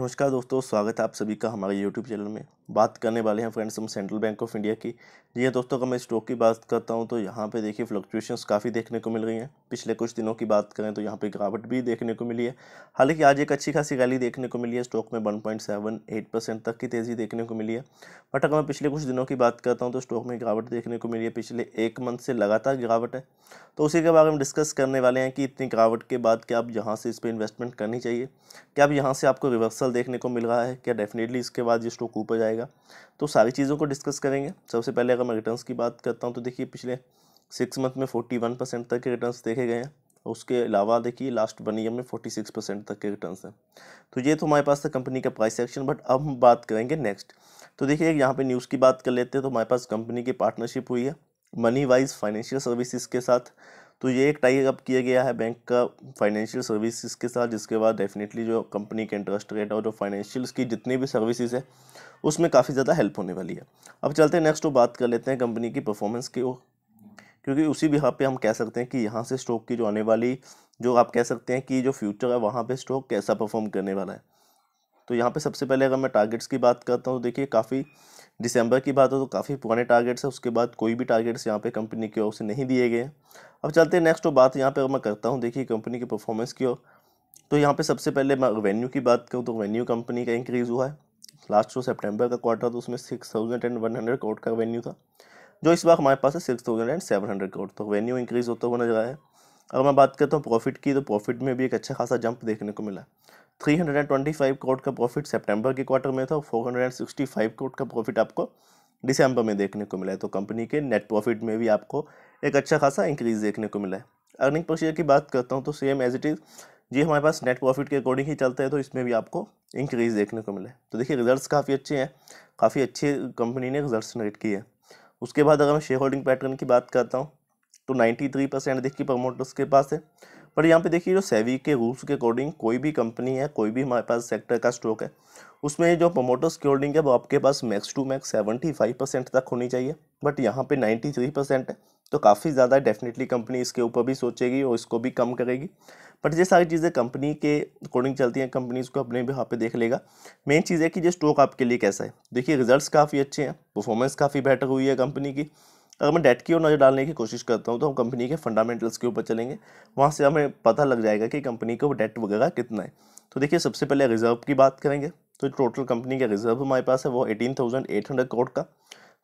नमस्कार दोस्तों स्वागत है आप सभी का हमारे यूट्यूब चैनल में बात करने वाले हैं फ्रेंड्स हम सेंट्रल बैंक ऑफ इंडिया की जी हाँ दोस्तों अगर मैं स्टॉक की बात करता हूँ तो यहाँ पे देखिए फ्लक्चुएशंस काफ़ी देखने को मिल रही हैं पिछले कुछ दिनों की बात करें तो यहाँ पे गिरावट भी देखने को मिली है हालांकि आज एक अच्छी खासी रैली देखने को मिली है स्टॉक में one point seven eight percent तक की तेज़ी देखने को मिली है बट अगर मैं पिछले कुछ दिनों की बात करता हूँ तो स्टॉक में गिरावट देखने को मिली है पिछले एक मंथ से लगातार गिरावट है तो उसी के बारे में डिस्कस करने वाले हैं कि इतनी गिरावट के बाद क्या आप यहाँ से इस पर इन्वेस्टमेंट करनी चाहिए क्या अब यहाँ से आपको रिवर्सल देखने को मिल रहा है क्या डेफिनेटली इसके बाद ये स्टॉक ऊपर जाएगा जाएगा तो सारी चीज़ों को डिस्कस करेंगे सबसे पहले अगर मैं रिटर्न्स की बात करता हूँ तो देखिए पिछले सिक्स मंथ में फोर्टी वन परसेंट तक के रिटर्न्स देखे गए हैं उसके अलावा देखिए लास्ट वन ईयर में फोर्टी सिक्स परसेंट तक के रिटर्न हैं तो ये तो हमारे पास था कंपनी का प्राइस एक्शन बट अब हम बात करेंगे नेक्स्ट तो देखिए यहाँ पे न्यूज़ की बात कर लेते हैं तो हमारे पास कंपनी की पार्टनरशिप हुई है मनी वाइज फाइनेंशियल सर्विसेज के साथ तो ये एक टाइप अप किया गया है बैंक का फाइनेंशियल सर्विसेज के साथ जिसके बाद डेफिनेटली जो कंपनी के इंटरेस्ट रेट और जो फाइनेंशियल की जितनी भी सर्विसेज है उसमें काफ़ी ज़्यादा हेल्प होने वाली है अब चलते हैं नेक्स्ट वो तो बात कर लेते हैं कंपनी की परफॉर्मेंस की क्योंकि उसी भी हाँ पे हम कह सकते हैं कि यहाँ से स्टॉक की जो आने वाली जो आप कह सकते हैं कि जो फ्यूचर है वहाँ पे स्टॉक कैसा परफॉर्म करने वाला है तो यहाँ पे सबसे पहले अगर मैं टारगेट्स की बात करता हूँ तो देखिए काफ़ी दिसंबर की बात हो तो काफ़ी पुराने टारगेट्स है उसके बाद कोई भी टारगेट्स यहाँ पे कंपनी की ओर से नहीं दिए गए अब चलते हैं नेक्स्ट तो बात यहाँ पे मैं करता हूँ देखिए कंपनी की परफॉर्मेंस की ओर तो यहाँ पे सबसे पहले मैं रेवेन्यू की बात करूँ तो रेवेन्यू कंपनी का इंक्रीज़ हुआ है लास्ट जो सेप्टेम्बर का क्वार्टर था उसमें six thousand and one hundred crore का रेवेन्यू था जो इस बार हमारे पास है six thousand and seven hundred crore तो रेवेन्यू इंक्रीज़ होता हुआ नजर आया अगर मैं बात करता हूँ प्रॉफिट की तो प्रॉफिट में भी एक अच्छा खासा जंप देखने को मिला 325 करोड़ का प्रॉफिट सितंबर के क्वार्टर में था और 465 करोड़ का प्रॉफिट आपको दिसंबर में देखने को मिला है तो कंपनी के नेट प्रॉफिट में भी आपको एक अच्छा खासा इंक्रीज देखने को मिला है अर्निंग प्रोसीजर की बात करता हूँ तो सेम एज इट इज़ जी हमारे पास नेट प्रॉफिट के अकॉर्डिंग ही चलता है तो इसमें भी आपको इंक्रीज देखने को मिला है तो देखिए रिजल्ट्स काफ़ी अच्छे हैं काफ़ी अच्छे कंपनी ने रिजल्ट जनरेट किए हैं उसके बाद अगर मैं शेयर होल्डिंग पैटर्न की बात करता हूँ तो नाइन्टी थ्री परसेंट देखिए प्रमोटर्स के पास है पर यहाँ पे देखिए जो सेवी के रूल्स के अकॉर्डिंग कोई भी कंपनी है कोई भी हमारे पास सेक्टर का स्टॉक है उसमें जो प्रमोटर्स की होल्डिंग है वो आपके पास max to max seventy five percent तक होनी चाहिए बट यहाँ पे नाइन्टी थ्री परसेंट है तो काफ़ी ज़्यादा डेफिनेटली कंपनी इसके ऊपर भी सोचेगी और इसको भी कम करेगी बट ये सारी चीज़ें कंपनी के अकॉर्डिंग चलती हैं कंपनी इसको अपने भी यहाँ पे देख लेगा मेन चीज़ है कि ये स्टॉक आपके लिए कैसा है देखिए रिजल्ट काफ़ी अच्छे हैं परफॉर्मेंस काफ़ी बेटर हुई है कंपनी की अगर मैं डेट की ओर नज़र डालने की कोशिश करता हूँ तो हम कंपनी के फंडामेंटल्स के ऊपर चलेंगे वहाँ से हमें पता लग जाएगा कि कंपनी का डेट वगैरह कितना है तो देखिए सबसे पहले रिजर्व की बात करेंगे तो टोटल कंपनी का रिजर्व हमारे पास है वो eighteen thousand eight hundred crore का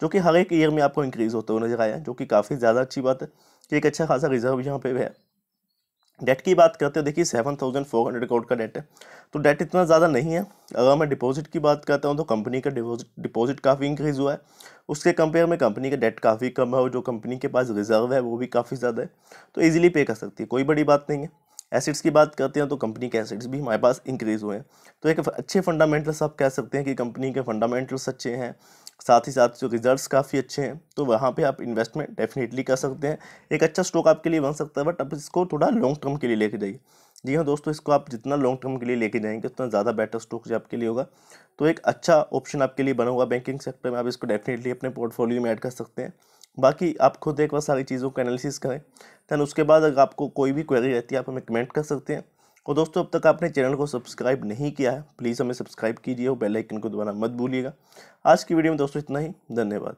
जो कि हर एक ईयर में आपको इंक्रीज़ होते हुए नजर आया जो कि काफ़ी ज़्यादा अच्छी बात है कि एक अच्छा खासा रिजर्व यहाँ पे है डेट की बात करते हैं देखिए seven thousand four hundred crore का डेट है तो डेट इतना ज़्यादा नहीं है अगर मैं डिपॉजिट की बात करता हूँ तो कंपनी का डिपॉजिट डिपॉजिट काफ़ी इंक्रीज़ हुआ है उसके कंपेयर में कंपनी का डेट काफ़ी कम है और जो कंपनी के पास रिजर्व है वो भी काफ़ी ज़्यादा है तो ईजिली पे कर सकती है कोई बड़ी बात नहीं है एसिड्स की बात करते हैं तो कंपनी के एसिड्स भी हमारे पास इंक्रीज़ हुए हैं तो एक अच्छे फंडामेंटल्स आप कह सकते हैं कि कंपनी के फंडामेंटल्स अच्छे हैं साथ ही साथ जो रिजल्ट्स काफ़ी अच्छे हैं तो वहाँ पे आप इन्वेस्टमेंट डेफिनेटली कर सकते हैं एक अच्छा स्टॉक आपके लिए बन सकता है बट अब इसको थोड़ा लॉन्ग टर्म के लिए लेके जाइए जी हाँ दोस्तों इसको आप जितना लॉन्ग टर्म के लिए लेके जाएंगे उतना ज़्यादा बेटर स्टॉक जो आपके लिए होगा तो एक अच्छा ऑप्शन आपके लिए बना हुआ बैंकिंग सेक्टर में आप इसको डेफिनेटली अपने पोर्टफोलियो में ऐड कर सकते हैं बाकी आप खुद एक बार सारी चीज़ों को एनालिसिस करें दैन उसके बाद अगर आपको कोई भी क्वेरी रहती है आप हमें कमेंट कर सकते हैं और दोस्तों अब तक आपने चैनल को सब्सक्राइब नहीं किया है प्लीज़ हमें सब्सक्राइब कीजिए और बेल आइकन को दोबारा मत भूलिएगा आज की वीडियो में दोस्तों इतना ही धन्यवाद